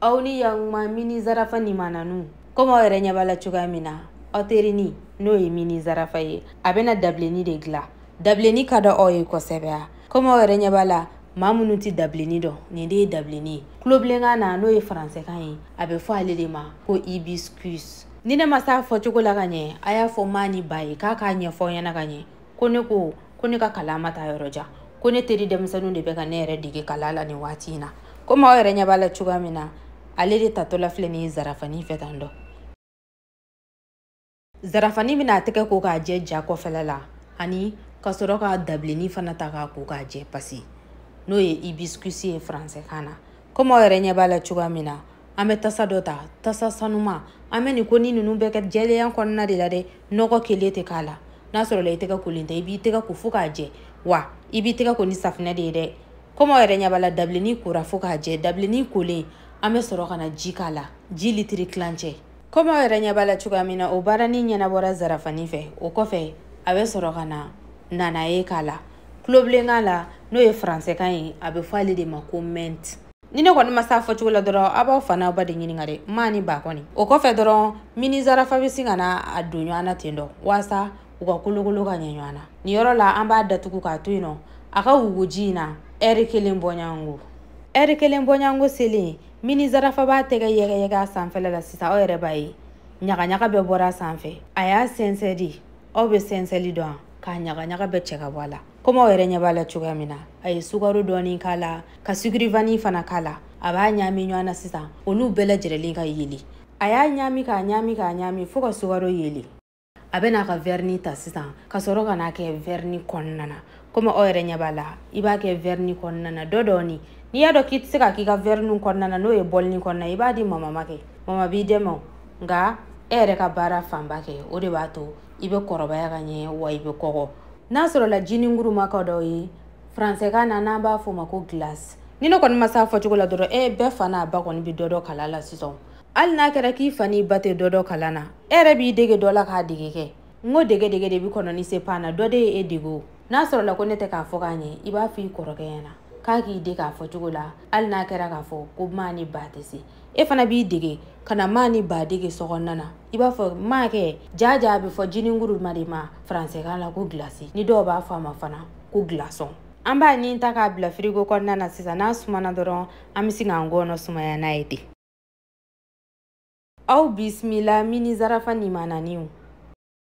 aw ni yankuma mini zarafa nimananu komi aw yɛrɛ ɲɛ b'a la cogoya min na aw terini n'o ye mini zarafa ye a bena dabilenni de gila dabilenni ka dɔ aw ye kosɛbɛya komi aw yɛrɛ ɲɛ b'a la maa minnu tɛ dabilenni dɔn nin de ye dabilenni ye kulobilenkan na n'o ye faransɛkan ye a bɛ fɔ ale de ma ko ibiscus ni ne ma s'a fɔcogo la ka ɲɛ a y'a fɔ maa ni ba ye k'a k'a ɲɛfɔ ɲɛna ka ɲɛ ko ne ko ko ne ka kalan ma taa yɔrɔ ko ne teri denmisɛnninw de bɛ ka ne yɛrɛ dege kalan la nin waati na komi aw yɛrɛ ɲɛ b'a la cogoya min na ale de tatɔla filɛ ni zarafani fɛ tan dɔ zarafani bena tɛgɛ ko k'a jɛ ja kɔfɛla la ani ka sɔrɔ ka dabilenni fana ta k'a ko k'a jɛ pasi n'o ye ibiskusi ye faransɛ kan na komi aw yɛrɛ ɲɛ b'a la cogoya min na an bɛ tasa dɔ ta tasa sanuma an bɛ nin koni ninnu bɛɛ kɛ jɛlenya kɔnɔna de la dɛ nɔgɔ kelen tɛ k'a la n'a sɔrɔla i tɛgɛ kolen tɛ i b'i tɛgɛ ko fo k'a jɛ wa i b'i tɛgɛ ko ni safinɛ de ye dɛ komi aw yɛrɛ ɲɛ b'a la dabilenni kora fɔɔ k'a jɛ dabilenni kolen an be sɔrɔ ka na ji k'a la ji litiri kilancɛ komi aw yɛrɛ ɲɛ b'a la cogoya min na o baarani ɲɛnabɔra zarafani fɛ o kɔfɛ a be sɔrɔ ka na nanaye k'a la kulobilenkan la n'o ye faransɛkan ye a be fɔ ale de ma ko ment ni ne kɔni ma s'a fɔcogo la dɔrɔn a b'aw fa n'aw ba de ɲininga dɛ ma ni ba kɔni o kɔfɛ dɔrɔn minizarafa be sin ka na a don ɲɔgɔn na ten dɔ waasa u ka kolokolo ka ɲɛ ɲɔgɔn na nin yɔrɔ la an b'a datugu k'a to yen nɔ a ka wuguji in na ɛri kelen bɔɲango ɛri kelen bɔɲango selen mini zarafa b'a tɛgɛ yɛgɛyɛgɛ a sanfɛla la sisan aw yɛrɛ b'a ye ɲagaɲaga bɛɛ bɔra a sanfɛ a y'a sɛnsɛ di aw be sɛnsɛli dɔn k'a ɲagaɲaga bɛɛ cɛ ka bɔ a la komaw yɛrɛ ɲɛ b'a la cogoya min na a ye sugaro dɔɔni k'a la ka sugirivani fana k'a la a b'a ɲaami ɲɔgɔn na sisan olu bɛɛ lajɛrɛlen ka yeli a y'a ɲaami k'a ɲaami k'a ɲaami fɔɔ ka sugaro yeli a bɛ n'a ka vɛrini ta sisan ka sɔrɔ ka n'a kɛ vɛrini kɔnɔna na komi aw yɛrɛ ɲɛ b'a la i b'a kɛ vɛrini kɔnɔna na dɔ dɔɔni n'i y'a dɔn k'i tɛ se ka k'i ka vɛriniw kɔnɔna na n'o ye bɔlini kɔnɔna i b'a di mama ma kɛ mama b'i dɛmɛ nka e yɛrɛ ka baara fanba kɛ o de b'a to i bɛ kɔrɔbaya ka ɲɛ wa i bɛ kɔgɔ n'a sɔrɔ la jininkurumakaw dɔw ye faransɛkan na n'an b'a fɔ ma ko glace ni ne kɔni ma s'a fɔcogo la dɔrɔn e bɛɛ fa n'a ba kɔni bi dɔ dɔ kala la sisan hali n'a kɛra k'i fani ba tɛ dɔ dɔ kalan na e yɛrɛ b'i dege dɔ la k'a dege kɛ n ko dege dege de bi kɔnɔ ni se pan na dɔ de ye e dege n'a sɔrɔ la ko ne tɛ k'a fɔ k'a ɲɛ i b'a fɔ i kɔrɔkɛ ɲɛna k'a k'i de k'a fɔ cogo la hali n'a kɛra k'a fɔ ko maa ni ba tɛ se e fana b'i dege ka na maa ni ba dege sɔgɔnna na i b'a fɔ maa kɛ jaa jaa a bɛ fɔ jininkuru ma de ma faransɛkan la ko gilasi ni dɔw b'a fɔ a ma fana ko gilasɔn an b'a ni ta k'a bila firigo kɔnɔna na sisan n'a sumana dɔrɔn an be se k'an gɔnɔ sumaya n'a ye ten aw bisimila minisarafa nimananiw